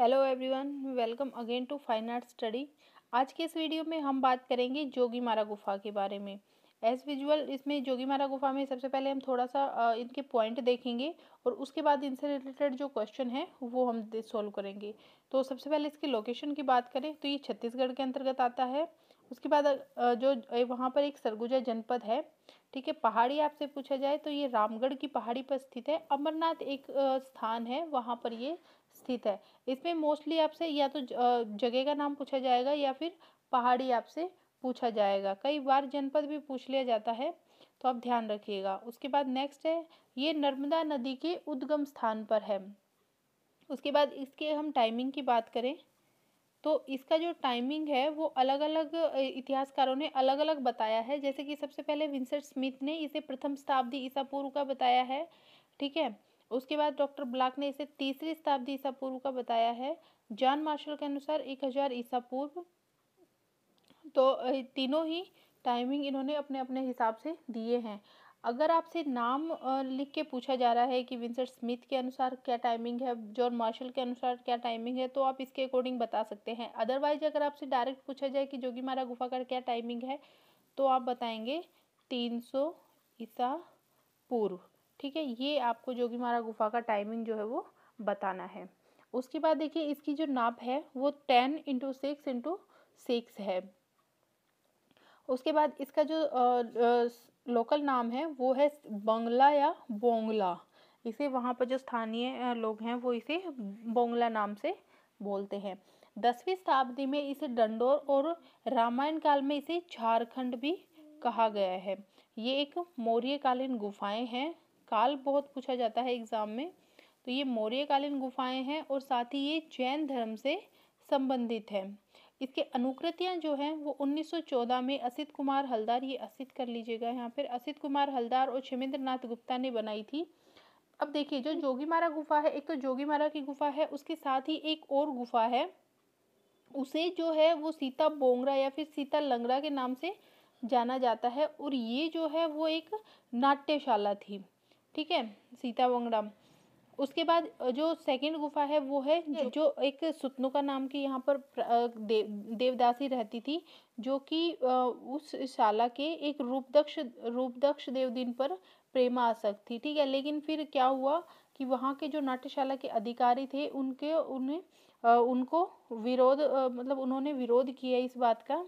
hello everyone welcome again to fine art study आज के इस वीडियो में हम बात करेंगे जोगी मारा गुफा के बारे में एज विजुअल इसमें जोगी मारा गुफा में सबसे पहले हम थोड़ा सा इनके पॉइंट देखेंगे और उसके बाद इनसे रिलेटेड जो क्वेश्चन है वो हम सॉल्व करेंगे तो सबसे पहले इसके लोकेशन की बात करें तो ये छत्तीसगढ़ के अंतर्गत आता है उसके बाद जो वहाँ पर एक सरगुजा जनपद है ठीक है पहाड़ी आपसे पूछा जाए तो ये रामगढ़ की पहाड़ी पर स्थित है अमरनाथ एक स्थान है वहाँ पर ये स्थित है इसमें मोस्टली आपसे या तो जगह का नाम पूछा जाएगा या फिर पहाड़ी आपसे पूछा जाएगा कई बार जनपद भी पूछ लिया जाता है तो आप ध्यान रखिएगा उसके बाद नेक्स्ट है ये नर्मदा नदी के उद्गम स्थान पर है उसके बाद इसके हम टाइमिंग की बात करें तो इसका जो टाइमिंग है वो अलग अलग इतिहासकारों ने अलग अलग बताया है जैसे कि सबसे पहले विंसेंट स्मिथ ने इसे प्रथम शताब्दी ईसा पूर्व का बताया है ठीक है उसके बाद डॉक्टर ब्लैक ने इसे तीसरी शताब्दी ईसा पूर्व का बताया है जॉन मार्शल के अनुसार एक हज़ार ईसा पूर्व तो तीनों ही टाइमिंग इन्होंने अपने अपने हिसाब से दिए हैं अगर आपसे नाम लिख के पूछा जा रहा है कि विंसेंट स्मिथ के अनुसार क्या टाइमिंग है जॉन मार्शल के अनुसार क्या टाइमिंग है तो आप इसके अकॉर्डिंग बता सकते हैं अदरवाइज अगर आपसे डायरेक्ट पूछा जाए कि जोगी मारा गुफा का क्या टाइमिंग है तो आप बताएंगे तीन सौ ईसा पूर्व ठीक है ये आपको जोगी मारा गुफा का टाइमिंग जो है वो बताना है उसके बाद देखिए इसकी जो नाप है वो ten into six into six है उसके बाद इसका जो लोकल नाम है वो है बंगला या बोंगला इसे वहाँ पर जो स्थानीय लोग हैं वो इसे बोंगला नाम से बोलते हैं दसवीं शताब्दी में इसे डंडोर और रामायण काल में इसे झारखंड भी कहा गया है ये एक मौर्यकालीन गुफाएं हैं काल बहुत पूछा जाता है एग्ज़ाम में तो ये मौर्यकालीन गुफाएं हैं और साथ ही ये जैन धर्म से संबंधित हैं इसके अनुकृतियाँ जो हैं वो 1914 में असित कुमार हलदार ये असित कर लीजिएगा यहाँ पर असित कुमार हलदार और छिमेंद्र नाथ गुप्ता ने बनाई थी अब देखिए जो जोगीमारा गुफा है एक तो जोगीमारा की गुफा है उसके साथ ही एक और गुफा है उसे जो है वो सीता बोंगरा या फिर सीता लंगड़ा के नाम से जाना जाता है और ये जो है वो एक नाट्यशाला थी ठीक है सीता बोंगड़ा उसके बाद जो सेकंड गुफा है वो है जो एक सुतनु का नाम की यहाँ पर देव देवदासी रहती थी जो कि उस शाला के एक रूपदक्ष रूपदक्ष देवदिन पर प्रेम प्रेमासक्त थी ठीक है लेकिन फिर क्या हुआ कि वहाँ के जो नाट्यशाला के अधिकारी थे उनके उन्हें उनको विरोध मतलब उन्होंने विरोध किया इस बात का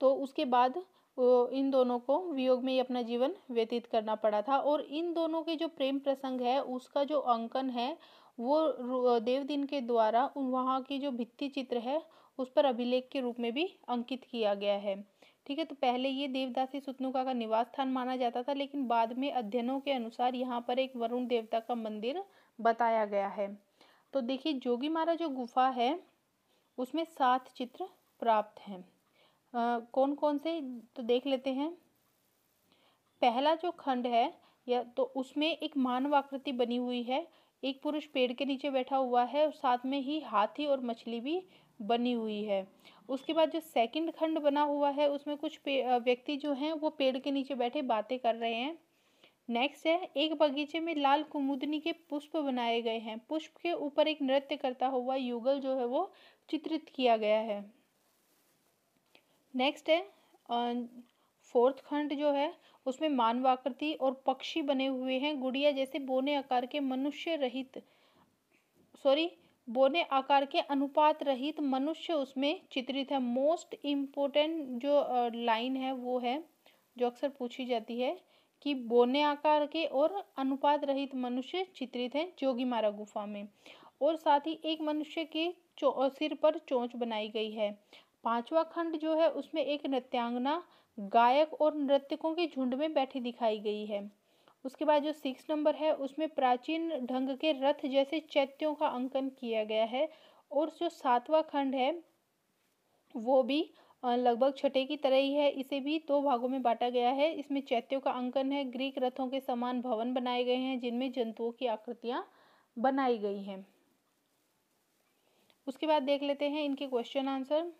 तो उसके बाद इन दोनों को वियोग में ही अपना जीवन व्यतीत करना पड़ा था और इन दोनों के जो प्रेम प्रसंग है उसका जो अंकन है वो देवदिन के द्वारा वहाँ की जो भित्ति चित्र है उस पर अभिलेख के रूप में भी अंकित किया गया है ठीक है तो पहले ये देवदासी सुतनुका का निवास स्थान माना जाता था लेकिन बाद में अध्ययनों के अनुसार यहाँ पर एक वरुण देवता का मंदिर बताया गया है तो देखिए जोगी मारा जो गुफा है उसमें सात चित्र प्राप्त हैं कौन कौन से तो देख लेते हैं पहला जो खंड है या तो उसमें एक मानव आकृति बनी हुई है एक पुरुष पेड़ के नीचे बैठा हुआ है और साथ में ही हाथी और मछली भी बनी हुई है उसके बाद जो सेकंड खंड बना हुआ है उसमें कुछ व्यक्ति जो हैं वो पेड़ के नीचे बैठे बातें कर रहे हैं नेक्स्ट है एक बगीचे में लाल कुमुदनी के पुष्प बनाए गए हैं पुष्प के ऊपर एक नृत्य करता हुआ युगल जो है वो चित्रित किया गया है नेक्स्ट है फोर्थ अं, खंड जो है उसमें मानवाकृति और पक्षी बने हुए हैं गुड़िया जैसे बोने आकार के मनुष्य रहित सॉरी बोने आकार के अनुपात रहित मनुष्य उसमें चित्रित है मोस्ट इम्पोर्टेंट जो लाइन है वो है जो अक्सर पूछी जाती है कि बोने आकार के और अनुपात रहित मनुष्य चित्रित हैं मारा गुफा में और साथ ही एक मनुष्य के सिर पर चोंच बनाई गई है पांचवा खंड जो है उसमें एक नृत्यांगना गायक और नृत्यकों के झुंड में बैठी दिखाई गई है उसके बाद जो सिक्स नंबर है उसमें प्राचीन ढंग के रथ जैसे चैत्यों का अंकन किया गया है और जो सातवां खंड है वो भी लगभग छठे की तरह ही है इसे भी दो भागों में बांटा गया है इसमें चैत्यों का अंकन है ग्रीक रथों के समान भवन बनाए गए हैं जिनमें जंतुओं की आकृतियां बनाई गई हैं उसके बाद देख लेते हैं इनके क्वेश्चन आंसर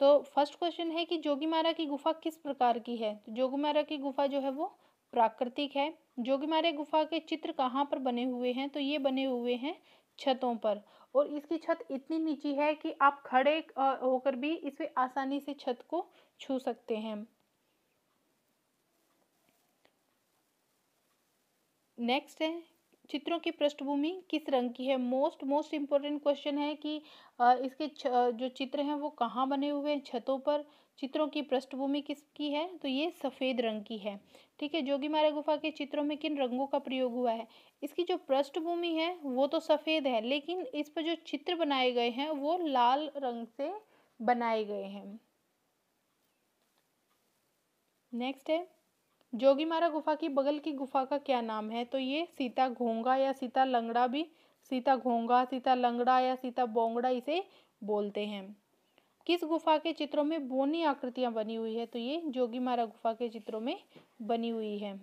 तो फर्स्ट क्वेश्चन है कि जोगीमारा की गुफा किस प्रकार की है तो जोगीमारा की गुफा जो है वो प्राकृतिक है जोगीमारा गुफा के चित्र कहाँ पर बने हुए हैं तो ये बने हुए हैं छतों पर और इसकी छत इतनी नीची है कि आप खड़े होकर भी इसमें आसानी से छत को छू सकते हैं नेक्स्ट है चित्रों की पृष्ठभूमि किस रंग की है मोस्ट मोस्ट इम्पोर्टेंट क्वेश्चन है कि इसके जो चित्र हैं वो कहाँ बने हुए हैं छतों पर चित्रों की पृष्ठभूमि किसकी है तो ये सफ़ेद रंग की है ठीक है जोगी मारा गुफा के चित्रों में किन रंगों का प्रयोग हुआ है इसकी जो पृष्ठभूमि है वो तो सफ़ेद है लेकिन इस पर जो चित्र बनाए गए हैं वो लाल रंग से बनाए गए हैं नेक्स्ट है जोगीमारा गुफा की बगल की गुफा का क्या नाम है तो ये सीता घोंगा या सीता लंगड़ा भी सीता घोंगा सीता लंगड़ा या सीता बोंगड़ा इसे बोलते हैं किस गुफा के चित्रों में बोनी आकृतियां बनी हुई है तो ये जोगीमारा गुफा के चित्रों में बनी हुई है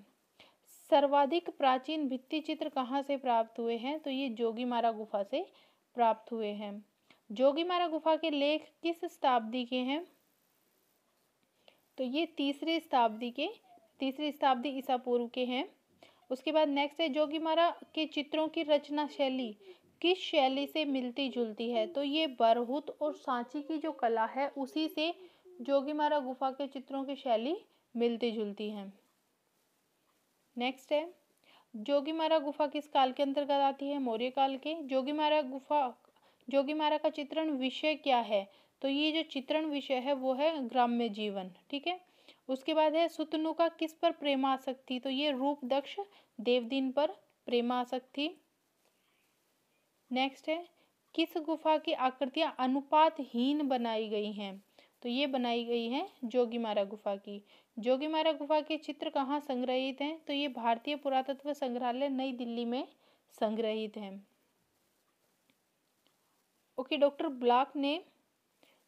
सर्वाधिक प्राचीन भित्ति चित्र कहाँ से प्राप्त हुए हैं तो ये जोगीमारा गुफा से प्राप्त हुए हैं जोगीमारा गुफा के लेख किस शताब्दी के हैं तो ये तीसरे शताब्दी के तीसरी शताब्दी ईसा पूर्व के हैं उसके बाद नेक्स्ट है जोगीमारा के चित्रों की रचना शैली किस शैली से मिलती जुलती है तो ये बरहुत और सांची की जो कला है उसी से जोगीमारा गुफा के चित्रों की शैली मिलती जुलती है नेक्स्ट है जोगीमारा गुफा किस काल के अंतर्गत आती है मौर्य काल के जोगीमारा गुफा जोगीमारा का चित्रण विषय क्या है तो ये जो चित्रण विषय है वो है ग्राम्य जीवन ठीक है उसके बाद है सुतनु का किस पर सकती तो ये रूप दक्ष देवदीन पर प्रेमासक्ति नेक्स्ट है किस गुफा की आकृतियां अनुपातहीन बनाई गई हैं तो ये बनाई गई है मारा गुफा की जोगी मारा गुफा के चित्र कहाँ संग्रहित हैं तो ये भारतीय पुरातत्व संग्रहालय नई दिल्ली में संग्रहित हैं ओके डॉक्टर ब्लॉक ने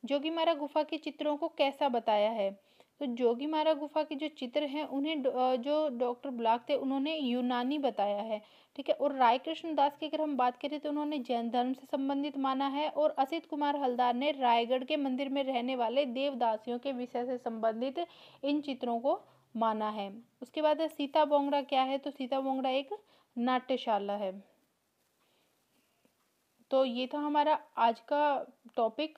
जोगी मारा गुफा के चित्रों को कैसा बताया है तो जोगी मारा गुफा के जो चित्र हैं उन्हें जो डॉक्टर ब्लाक थे उन्होंने यूनानी बताया है ठीक है और राय कृष्ण दास की अगर हम बात करें तो उन्होंने जैन धर्म से संबंधित माना है और असित कुमार हलदार ने रायगढ़ के मंदिर में रहने वाले देवदासियों के विषय से संबंधित इन चित्रों को माना है उसके बाद सीता बोंगड़ा क्या है तो सीता बोंगड़ा एक नाट्यशाला है तो ये था हमारा आज का टॉपिक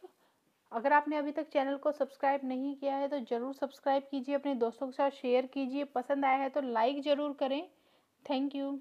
अगर आपने अभी तक चैनल को सब्सक्राइब नहीं किया है तो ज़रूर सब्सक्राइब कीजिए अपने दोस्तों के साथ शेयर कीजिए पसंद आया है तो लाइक ज़रूर करें थैंक यू